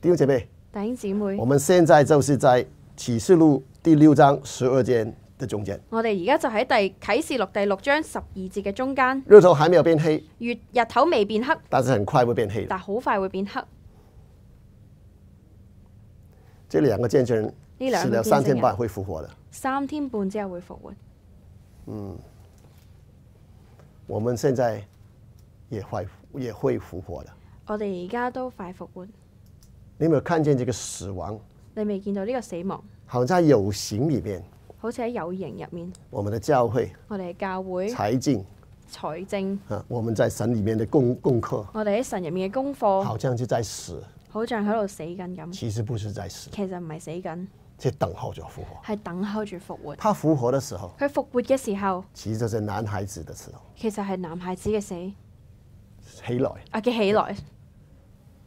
屌！謝卑。弟兄姊妹，我们现在就是在启示录第六章十二节的中间。我哋而家就喺第启示录第六章十二节嘅中间。日头还没有变黑，月日头未变黑，但是很快会变黑。但好快会变黑。这两个见证人，呢两三天半会复活的。三天半之后会复活。嗯，我们现在也快也会复活的。我哋而家都快复活。你有冇看见这个死亡？你未见到呢个死亡？好在有形里面，好似喺有形入面。我们的教会，我哋嘅教会，财政，财政，啊，我们在神里面的功功课，我哋喺神入面嘅功课，好像就在死，好像喺度死紧咁。其实不是在死，其实唔系死紧，系等候住复活，系等候住复活。他复活的时候，佢复活嘅时候，其实系男孩子嘅候，其实系男孩子嘅死，起来，啊嘅起来。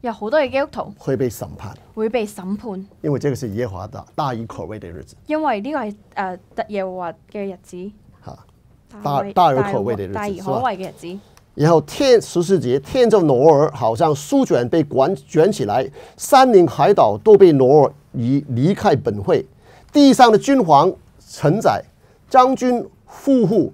有好多嘅基督徒会被审判，会被审判，因为这个是耶和華大大意可畏的日子。因为呢个系诶得耶和華嘅日子，吓大大意可畏的日子，大意可畏嘅日子。然后天十四节，天就挪儿好像书卷被捲卷起来，山林海岛都被挪儿移离开本会，地上的君皇臣宰将军、富户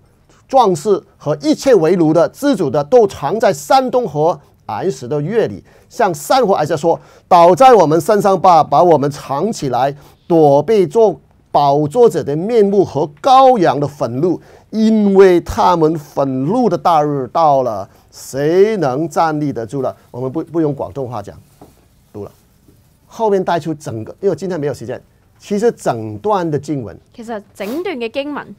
壮士和一切為奴的自主的都藏在山东和癌时的约里，像三和哀家说，倒在我们身上吧，把我们藏起来，躲避做宝座者的面目和羔羊的粉露，因为他们粉露的大日到了，谁能站立得住了？我们不不用广东话讲，读了，后面带出整个，因为今天没有时间。其实整段的经文，其实整段的经文。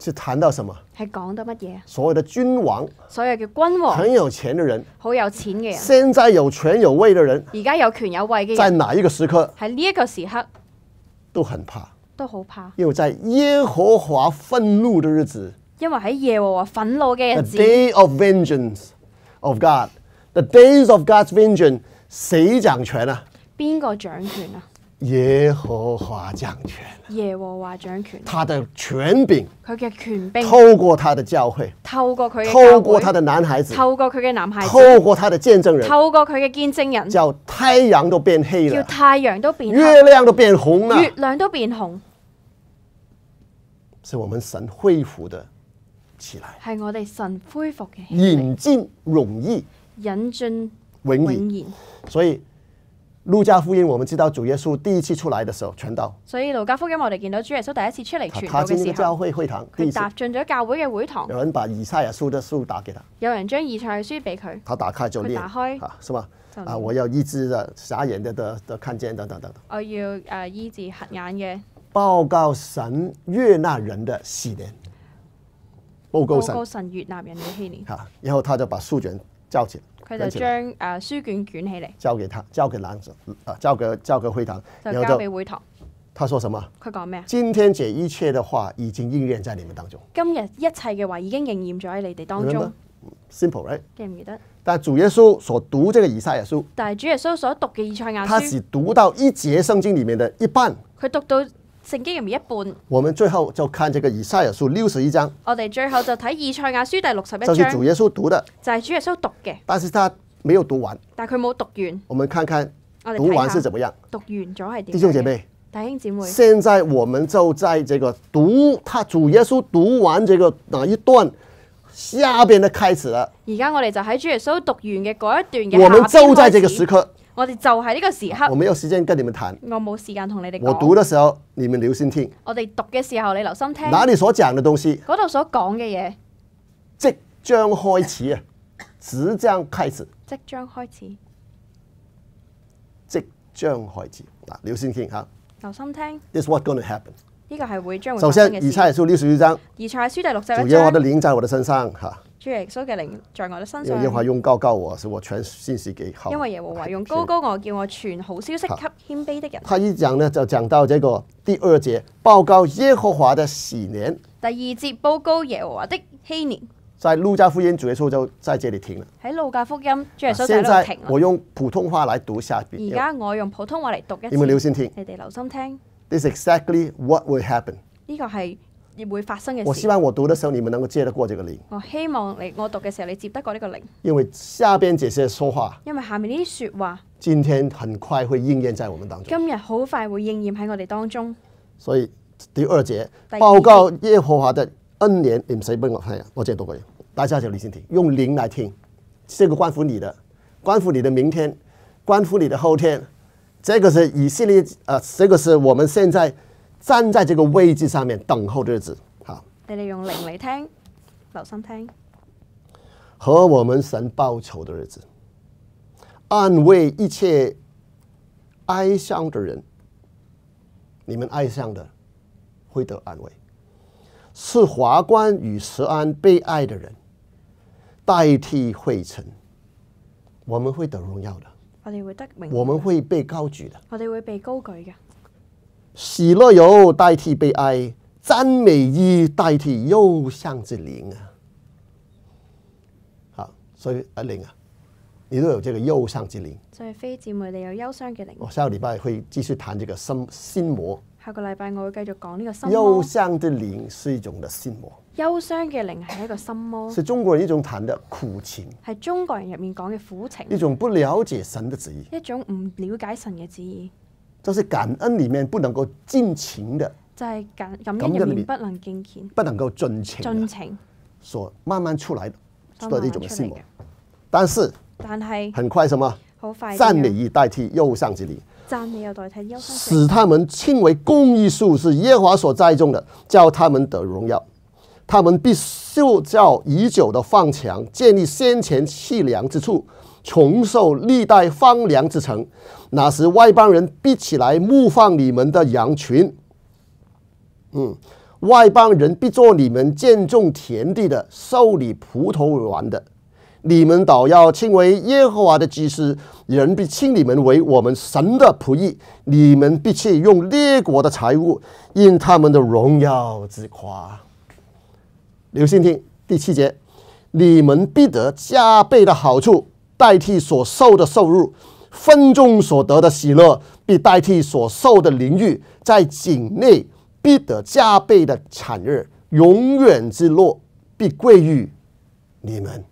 是谈到什么？系讲到乜嘢？所谓的君王，所以嘅君王，很有钱的人，好有钱嘅人，现在有权有位的人，而家有权有位嘅人在哪一个时刻？喺呢一个时刻都很怕，都好怕，因为在耶和华愤怒的日子，因为喺耶和华愤怒嘅日子，Day of vengeance of God，the days of God’s vengeance，谁掌权啊？边个掌权啊？耶和华掌权，耶和华掌权，他的权柄，佢嘅权柄，透过他的教诲，透过佢，透过他的男孩子，透过佢嘅男孩子，透过他的见证人，透过佢嘅见证人，叫太阳都变黑了，叫太阳都变，月亮都变红了，月亮都变红，是我们神恢复的起来，系我哋神恢复嘅引进容易，引进永远，所以。路加福音，我们知道主耶稣第一次出来的时候传道。所以路加福音我哋见到主耶稣第一次出嚟传道嘅事。进教会会堂，佢踏进咗教会嘅会堂。有人把以赛亚书的书打给他。有人将以赛嘅书俾佢。他打开就念。打开啊，是吧？啊，我要医治的瞎眼的都都看见，等等等等。我要诶医治瞎眼嘅。报告神悦纳人的喜年。报告神悦纳人嘅喜年。啊，然后他就把书卷叫起。来。佢就将诶书卷卷起嚟，交给他，交给男子，啊，交个交个会堂，就交俾会堂。他说什么？佢讲咩啊？今天这一切的话已经应验在你们当中。今日一切嘅话已经应验咗喺你哋当中。simple，r i g h t 记唔记得？但主耶稣所读这个以赛亚书，但系主耶稣所读嘅以赛亚，他只读到一节圣经里面的一半。佢读到。圣经入面一半，我们最后就看这个以赛亚书六十一章。我哋最后就睇以赛亚书第六十一章，就是主耶稣读的，就系主耶稣读嘅，但是他没有读完，但佢冇读完。我们看看，我哋读完是怎么样？读完咗系点？弟兄姐妹，弟兄姐妹，现在我们就在这个读，他主耶稣读完这个哪一段下边的开始了。而家我哋就喺主耶稣读完嘅嗰一段嘅，我们就在这个时刻。我哋就系呢个时刻。我没有时间跟你们谈。我冇时间同你哋。我读的时候，你们留心听。我哋读嘅时候，你留心听。哪里所讲的东西？嗰度所讲嘅嘢。即将开始啊！即将开始。即将开始。即将开始。嗱，留心听吓。留心听。This what going to happen。呢个系会将首先，二差书呢？二差书第六章。做嘢，我的脸在我的身上，吓。主耶稣嘅灵在我哋身上。耶和华用高高我，使我传信息给好。因为耶和华用高高我，叫我传好消息给谦卑的人。他一讲呢，就讲到这个第二节，报告耶和华的喜年。第二节报告耶和华的禧年。在路加福音主结束就在这里停了。喺路加福音，主耶稣就喺度停。我用普通话来读下边。而家我用普通话嚟读一，你们留心听。你哋留心听。This is exactly what will happen。呢个系。会发生嘅。我希望我读嘅时候，你们能够接得过这个零。我希望你我读嘅时候，你接得过呢个零。因为下边这些说话，因为下面呢啲说话，今天很快会应验在我们当中。今日好快会应验喺我哋当中。所以第二节报告耶和华的恩年，你们谁帮我睇下？我最多个人，大家就嚟听听，用零来听，这个关乎你的，关乎你的明天，关乎你的后天。这个是以色列，啊，这个是我们现在。站在这个位置上面等候的日子，好。你哋用零嚟听，留心听。和我们神报仇的日子，安慰一切哀伤的人。你们哀伤的会得安慰，是华冠与慈安被爱的人，代替灰成，我们会得荣耀的。我哋会得荣，我们会被高举的。我哋会被高举嘅。喜乐油代替悲哀，赞美衣代替忧伤之灵啊！好，所以阿玲啊，你都有这个忧伤之灵。所以非姊妹你有忧伤嘅灵。我下个礼拜会继续谈这个心心魔。下个礼拜我会继续讲呢个心。忧伤之灵是一种的心魔。忧伤嘅灵系一个心魔。是中国人一种谈的苦情。系中国人入面讲嘅苦情。一种不了解神的旨意。一种唔了解神嘅旨意。就是感恩里面不能够尽情的，就系感感恩里面不能尽情，不能够尽情尽情所慢慢出来的出来的一种事物，但是但系很快什么，好快赞美以代替忧伤之力。赞美又代替忧伤，使他们称为公益树，是耶华所栽种的，叫他们得荣耀。他们必受教已久的放墙，建立先前弃凉之处。重受历代荒凉之城，那时外邦人必起来牧放你们的羊群。嗯，外邦人必做你们建种田地的、受你葡萄园的。你们倒要称为耶和华的祭司，人必称你们为我们神的仆役。你们必去用列国的财物，因他们的荣耀之夸。留心听第七节：你们必得加倍的好处。代替所受的收入，分众所得的喜乐，必代替所受的灵欲，在井内必得加倍的产日，永远之乐必归于你们。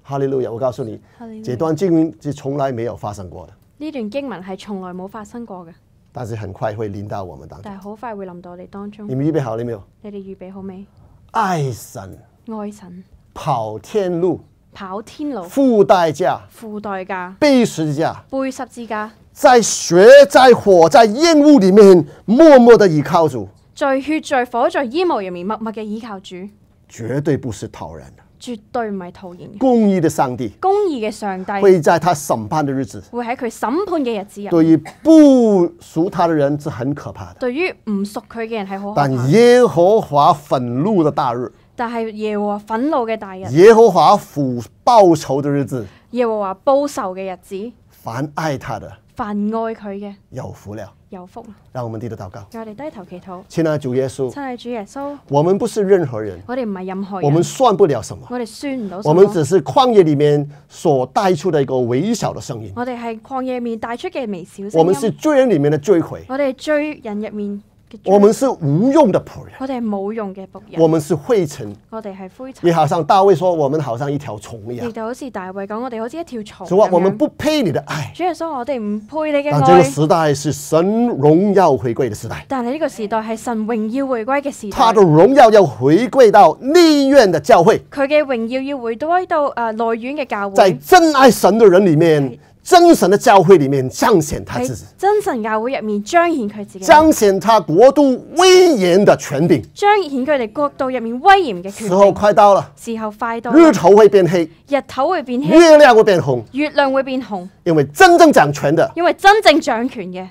哈利路亚！我告诉你，这段经文是从来没有发生过的。呢段经文系从来冇发生过嘅，但是很快会临到我们当。但系好快会临到我哋当中。你们预备好了没有？你哋预备好未？爱神，爱神，跑天路。跑天路，付代价，付代价，背十字架，背十字架，在血、在火、在烟雾里面默默的倚靠主，在血、在火、在烟雾里面默默嘅倚靠主，绝对不是逃人，绝对唔系逃人，公义的上帝，公义嘅上帝，会在他审判的日子，会喺佢审判嘅日子啊！对于不属他的人，是很可怕的；对于唔属佢嘅人，系好可怕。但耶和华愤怒的大日。但系耶和华愤怒嘅大日，耶和华抚报仇嘅日子，耶和华报仇嘅日子，凡爱他的，凡爱佢嘅，有福了，有福。让我们低头祷告，我哋低头祈祷，亲爱的主耶稣，亲爱的主耶稣，我们不是任何人，我哋唔系任何人，我们算不了什么，我哋算唔到，我们只是旷野里面所带出的一个微小的声音，我哋系旷野面带出嘅微小声音，我们是罪人里面嘅罪魁，我哋罪人入面。我们是无用的仆人，我哋系冇用嘅仆人。我们是灰尘，我哋系灰尘。你好像大卫说，我们好像一条虫一样。你就好似大卫讲，我哋好似一条虫。说话，我们不配你的爱。主耶稣，我哋唔配你嘅爱。但这个时代是神荣耀回归嘅时代。但系呢个时代系神荣耀回归嘅时代。他的荣耀要回归到内院嘅教会。佢嘅荣耀要回归到诶内院嘅教会。在真爱神嘅人里面。真神的教会里面彰显他自己。真神教会入面彰显佢自己。彰显他国度威严的权柄。彰显佢哋国度入面威严嘅权柄。时候快到了。时候快到。日头会变黑。日头会变黑。月亮会变红。月亮会变红。因为真正掌权的。因为真正掌权嘅。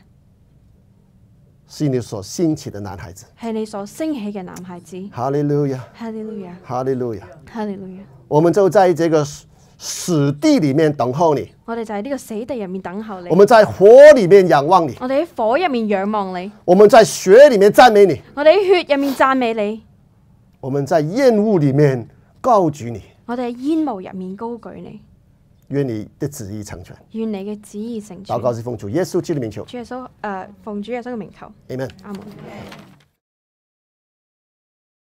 是你所兴起的男孩子。系你所兴起嘅男孩子。哈利路亚。哈利路亚。哈利路亚。哈利路亚。我们就在这个。死地里面等候你，我哋就喺呢个死地入面等候你。我们在火里面仰望你，我哋喺火入面仰望你。我们在血里面赞美你，我哋喺血入面赞美你。我们在烟雾里面高举你，我哋喺烟雾入面高举你。愿你的旨意成全，愿你嘅旨意成全。祷告是奉主耶稣基督名求，主耶稣，诶，奉主耶稣嘅名求，amen 阿门。